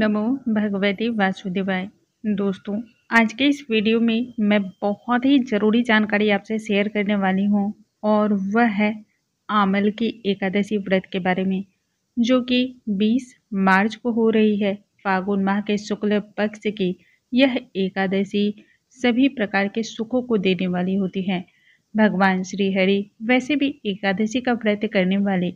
नमो भगवते वासुदेवाय दोस्तों आज के इस वीडियो में मैं बहुत ही ज़रूरी जानकारी आपसे शेयर करने वाली हूँ और वह है आमल की एकादशी व्रत के बारे में जो कि 20 मार्च को हो रही है फागुन माह के शुक्ल पक्ष की यह एकादशी सभी प्रकार के सुखों को देने वाली होती है भगवान श्री हरि वैसे भी एकादशी का व्रत करने वाले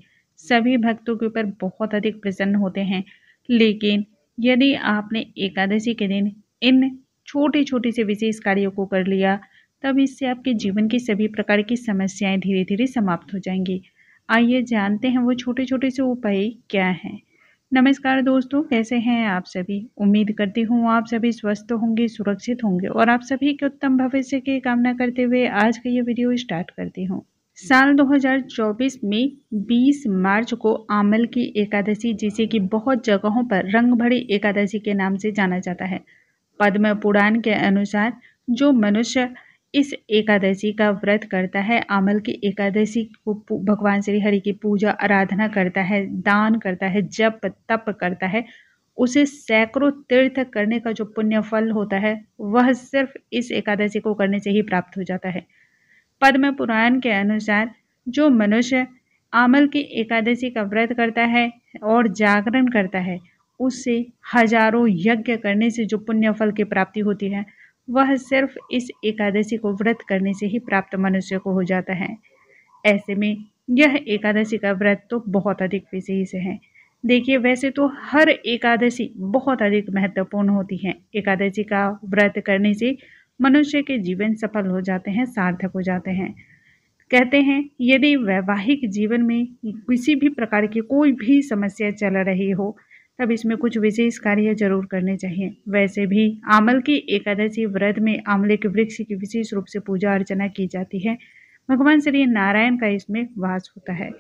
सभी भक्तों के ऊपर बहुत अधिक प्रसन्न होते हैं लेकिन यदि आपने एकादशी के दिन इन छोटे छोटे से विशेष कार्यों को कर लिया तब इससे आपके जीवन की सभी प्रकार की समस्याएं धीरे धीरे समाप्त हो जाएंगी आइए जानते हैं वो छोटे छोटे से उपाय क्या हैं नमस्कार दोस्तों कैसे हैं आप सभी उम्मीद करती हूँ आप सभी स्वस्थ होंगे सुरक्षित होंगे और आप सभी के उत्तम भविष्य की कामना करते हुए आज का ये वीडियो स्टार्ट करती हूँ साल 2024 में 20 मार्च को आमल की एकादशी जिसे कि बहुत जगहों पर रंग भरी एकादशी के नाम से जाना जाता है पद्म पुराण के अनुसार जो मनुष्य इस एकादशी का व्रत करता है आमल की एकादशी को भगवान श्री हरि की पूजा आराधना करता है दान करता है जप तप करता है उसे सैकड़ों तीर्थ करने का जो पुण्य फल होता है वह सिर्फ इस एकादशी को करने से ही प्राप्त हो जाता है पद्म पुराण के अनुसार जो मनुष्य आमल की एकादशी का व्रत करता है और जागरण करता है उससे हजारों यज्ञ करने से जो पुण्य फल की प्राप्ति होती है वह सिर्फ इस एकादशी को व्रत करने से ही प्राप्त मनुष्य को हो जाता है ऐसे में यह एकादशी का व्रत तो बहुत अधिक विशेष है देखिए वैसे तो हर एकादशी बहुत अधिक महत्वपूर्ण होती है एकादशी का व्रत करने से मनुष्य के जीवन सफल हो जाते हैं सार्थक हो जाते हैं कहते हैं यदि वैवाहिक जीवन में किसी भी प्रकार की कोई भी समस्या चल रही हो तब इसमें कुछ विशेष कार्य जरूर करने चाहिए वैसे भी आमल की एकादशी व्रत में आमले के वृक्ष की विशेष रूप से पूजा अर्चना की जाती है भगवान श्री नारायण का इसमें वास होता है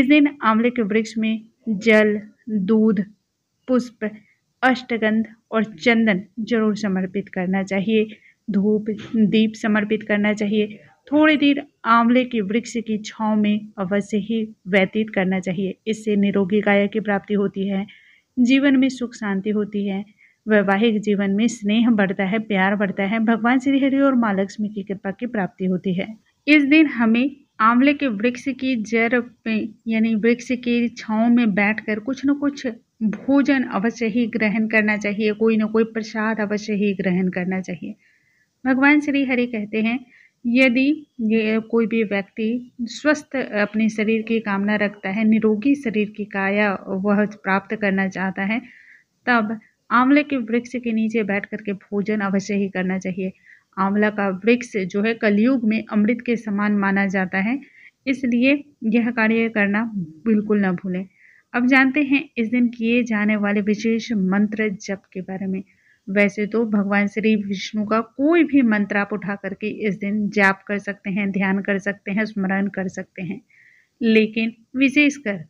इस दिन आंवले के वृक्ष में जल दूध पुष्प अष्टगंध और चंदन जरूर समर्पित करना चाहिए धूप दीप समर्पित करना चाहिए थोड़ी देर आंवले के वृक्ष की छाँव में अवश्य ही व्यतीत करना चाहिए इससे निरोगी काया की प्राप्ति होती है जीवन में सुख शांति होती है वैवाहिक जीवन में स्नेह बढ़ता है प्यार बढ़ता है भगवान श्री हरि और माँ लक्ष्मी की कृपा की प्राप्ति होती है इस दिन हमें आंवले के वृक्ष की जड़ में यानी वृक्ष की छाँव में बैठ कुछ न कुछ भोजन अवश्य ही ग्रहण करना चाहिए कोई ना कोई प्रसाद अवश्य ही ग्रहण करना चाहिए भगवान श्री हरि कहते हैं यदि ये कोई भी व्यक्ति स्वस्थ अपने शरीर की कामना रखता है निरोगी शरीर की काया वह प्राप्त करना चाहता है तब आंवले के वृक्ष के नीचे बैठ करके भोजन अवश्य ही करना चाहिए आंवला का वृक्ष जो है कलयुग में अमृत के समान माना जाता है इसलिए यह कार्य करना बिल्कुल न भूलें अब जानते हैं इस दिन किए जाने वाले विशेष मंत्र जप के बारे में वैसे तो भगवान श्री विष्णु का कोई भी मंत्र आप उठा करके इस दिन जाप कर सकते हैं ध्यान कर सकते हैं स्मरण कर सकते हैं लेकिन विशेषकर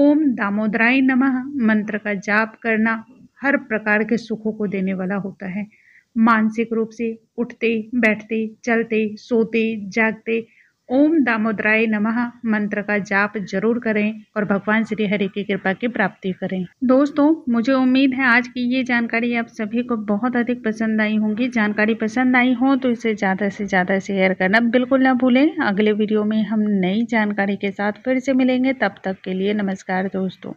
ओम दामोदराय नमः मंत्र का जाप करना हर प्रकार के सुखों को देने वाला होता है मानसिक रूप से उठते बैठते चलते सोते जागते ओम दामोदराय नमः मंत्र का जाप जरूर करें और भगवान श्री हरि की कृपा की प्राप्ति करें दोस्तों मुझे उम्मीद है आज की ये जानकारी आप सभी को बहुत अधिक पसंद आई होंगी जानकारी पसंद आई हो तो इसे ज़्यादा से ज़्यादा शेयर करना बिल्कुल ना भूलें अगले वीडियो में हम नई जानकारी के साथ फिर से मिलेंगे तब तक के लिए नमस्कार दोस्तों